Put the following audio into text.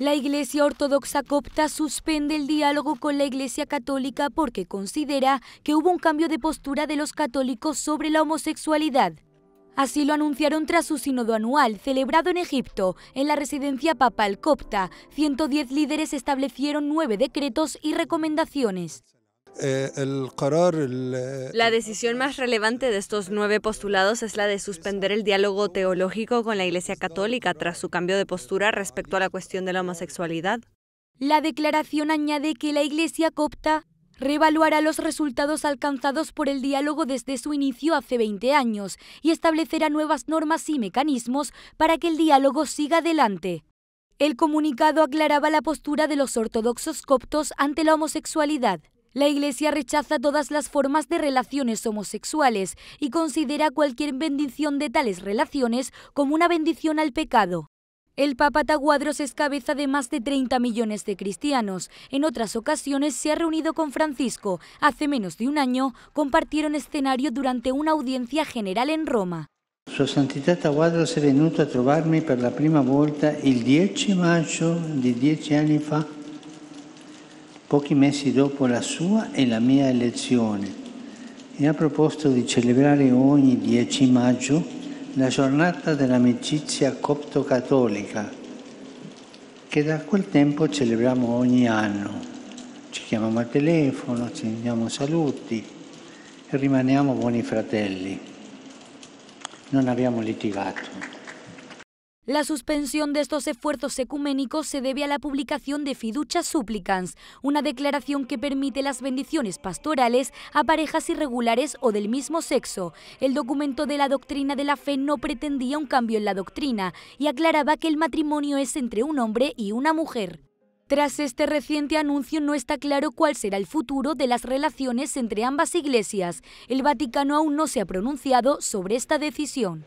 La Iglesia Ortodoxa Copta suspende el diálogo con la Iglesia Católica porque considera que hubo un cambio de postura de los católicos sobre la homosexualidad. Así lo anunciaron tras su sínodo anual celebrado en Egipto, en la residencia papal copta. 110 líderes establecieron nueve decretos y recomendaciones. Eh, eh, la decisión más relevante de estos nueve postulados es la de suspender el diálogo teológico con la Iglesia Católica tras su cambio de postura respecto a la cuestión de la homosexualidad. La declaración añade que la Iglesia copta reevaluará los resultados alcanzados por el diálogo desde su inicio hace 20 años y establecerá nuevas normas y mecanismos para que el diálogo siga adelante. El comunicado aclaraba la postura de los ortodoxos coptos ante la homosexualidad. La Iglesia rechaza todas las formas de relaciones homosexuales y considera cualquier bendición de tales relaciones como una bendición al pecado. El Papa Taguadros es cabeza de más de 30 millones de cristianos. En otras ocasiones se ha reunido con Francisco. Hace menos de un año compartieron escenario durante una audiencia general en Roma. Su Santidad Taguadros se a trovarme por la prima volta el 10 mayo de 10 años fa pochi mesi dopo la sua e la mia elezione, e ha proposto di celebrare ogni 10 maggio la giornata dell'amicizia copto-cattolica, che da quel tempo celebriamo ogni anno. Ci chiamiamo al telefono, ci diamo saluti e rimaniamo buoni fratelli. Non abbiamo litigato. La suspensión de estos esfuerzos ecuménicos se debe a la publicación de Fiducia Supplicans, una declaración que permite las bendiciones pastorales a parejas irregulares o del mismo sexo. El documento de la doctrina de la fe no pretendía un cambio en la doctrina y aclaraba que el matrimonio es entre un hombre y una mujer. Tras este reciente anuncio no está claro cuál será el futuro de las relaciones entre ambas iglesias. El Vaticano aún no se ha pronunciado sobre esta decisión.